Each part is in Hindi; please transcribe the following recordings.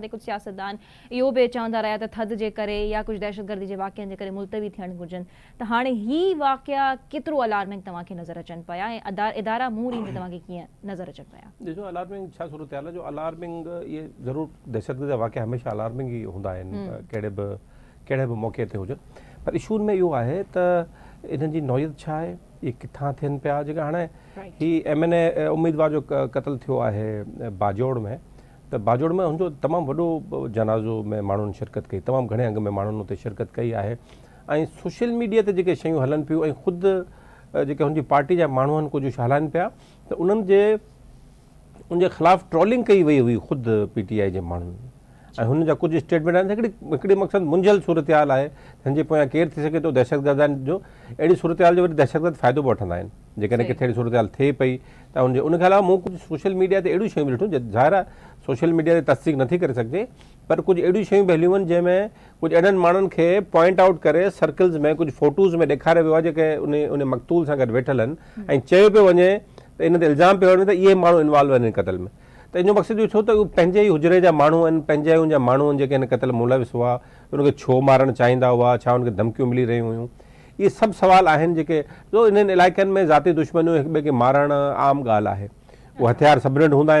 कुझु सियासतदान इहो बि चवंदा रहिया त थधि जे करे या कुझु दहशतगर्दी जे वाक़िअनि जे करे मुलतवी थियणु घुरिजनि त हाणे ही वाक़िआ केतिरो अलार्मिंग तव्हांखे नज़र अचनि पिया ऐं अदा इदारा मुंहुं ॾींदे तव्हांखे कीअं नज़र अचनि पिया ॾिसो अलार्मिंग छा सूरत हाल आहे जो अलार्मिंग इहे ज़रूरु दहशतगर्दी जा वाक़िआ हमेशह अलार्मिंग ई हूंदा आहिनि हम्म। कहिड़े बि कहिड़े बि मौक़े ते हुजनि पर इशून में इहो आहे त इन्हनि जी नौयत छा आहे इहे किथां थियनि पिया जेका हाणे ही एम एन ए उम्मीदवार जो क़तल थो है बाजोड़ में त बाजोड़ में हुनजो तमामु वॾो जनाज़ो में माण्हुनि शिरकत कई तमामु घणे अंग में माण्हुनि हुते शिरकत कई आहे ऐं सोशल मीडिया ते जेके शयूं हलनि पियूं ऐं ख़ुदि जेके हुनजी पाटी जा माण्हू आहिनि कुझु हलाइनि पिया त उन्हनि जे उन ख़िलाफ़ु ट्रोलिंग कई वई हुई ख़ुदि पी टी आई जे माण्हुनि ऐं हुन जा कुझु स्टेटमेंट आहिनि हिकिड़ी हिकिड़ी मक़सदु मुंझियल सूरत हाल आहे हिनजे पोयां केरु थी सघे थो दहशतगर्दनि जो अहिड़ी सूरत हाल जो वरी दहशतगर्द फ़ाइदो बि वठंदा आहिनि जेकॾहिं किथे अहिड़ी सूरत हाल थिए पई त हुनजे उनखे अलावा मूं कुझु सोशल मीडिया ते अहिड़ियूं शयूं बि ॾिठियूं आहे सोशल मीडिया ते तस्दीक नथी करे सघिजे पर कुझु अहिड़ियूं शयूं बि हलियूं आहिनि जंहिंमें कुझु अहिड़नि माण्हुनि खे पॉइंट आउट करे सर्कल्स में कुझु फोटूज़ में ॾेखारियो वियो आहे जेके उन उन मकतूल सां गॾु वेठल आहिनि ऐं चयो पियो वञे त इन ते इल्ज़ाम पियो वञे त इहे माण्हू इनवॉल्व रहनि कतल में त इन जो मक़सदु छो त उहो पंहिंजे ई हुजरे जा माण्हू आहिनि पंहिंजा माण्हू आहिनि जेके हिन कतल मुलविस हुआ उनखे छो मारणु चाहींदा हुआ छा हुनखे धमकियूं मिली रहियूं हुयूं इहे सभु सुवाल आहिनि जेके जो इन्हनि इलाइक़नि में ज़ाती दुश्मनियूं हिक ॿिए खे मारणु आम ॻाल्हि आहे हथियार सभिनी हूंदा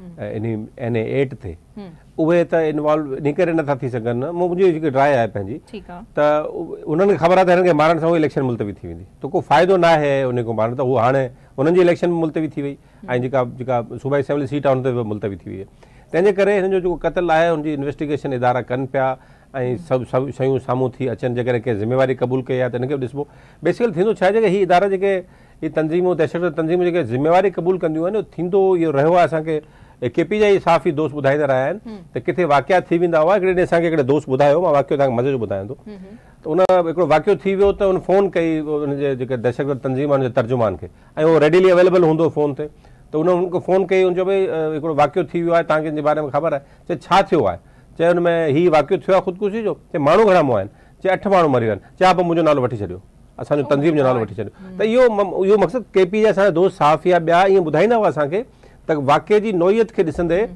एन एट ते उहे त इन्वॉल्व इन करे नथा थी सघनि मुंहिंजी हिकु राय आहे पंहिंजी त उन्हनि ख़बर आहे त हिननि खे मारण सां उहो इलेक्शन मुलतवी थी वेंदी त को फ़ाइदो न आहे उन खां मारण त उहो हाणे हुननि जी इलेक्शन मुलतवी थी वई ऐं जेका जेका सूबाई असेंबली सीट आहे उन ते बि मुलतवी थी वई आहे तंहिंजे करे हिन जो जेको क़तल आहे हुनजी इन्वेस्टिगेशन इदारा कनि पिया ऐं सभु सभु शयूं साम्हूं थी अचनि जेकॾहिं कंहिं ज़िमेवारी क़बूल कई आहे त हिनखे ॾिसिबो बेसिकली थींदो छा आहे जेके हीअ इदारा जेके हीअ तंज़ीमूं दहशतगर्द तंज़ीमूं जेके ज़िमेवारी क़बूल कंदियूं आहिनि थींदो इहो रहियो आहे असांखे केपी जा साफ़ ई दोस्त ॿुधाईंदा रहा आहिनि हम्म। त किथे वाक़िआ थी वेंदा हुआ हिकिड़े ॾींहुं दोस्त ॿुधायो मां मज़े जो ॿुधायां तो त उन हिकिड़ो वाक़ियो थी उन फ़ोन कई उनजे जेके दहशतगर्द तंज़ीम तर्जुमान के ऐं उहो अवेलेबल हूंदो फ़ोन ते त उन फ़ोन कई उन भई हिकिड़ो वाक़ियो बारे में ख़बर है चए थो है आहे चए हुन में हीउ ख़ुदकुशी जो चए माण्हू घणा मुआ आहिनि अठ माण्हू मरी विया आहिनि चए आप मुंहिंजो नालो वठी छॾियो असांजो तंज़ीम जो नालो वठी छॾियो त इहो इहो मक़सदु केपी जा दोस्त साफ़ या ॿिया ईअं ॿुधाईंदा हुआ असांखे त वाके जी नौइयत खे ॾिसंदे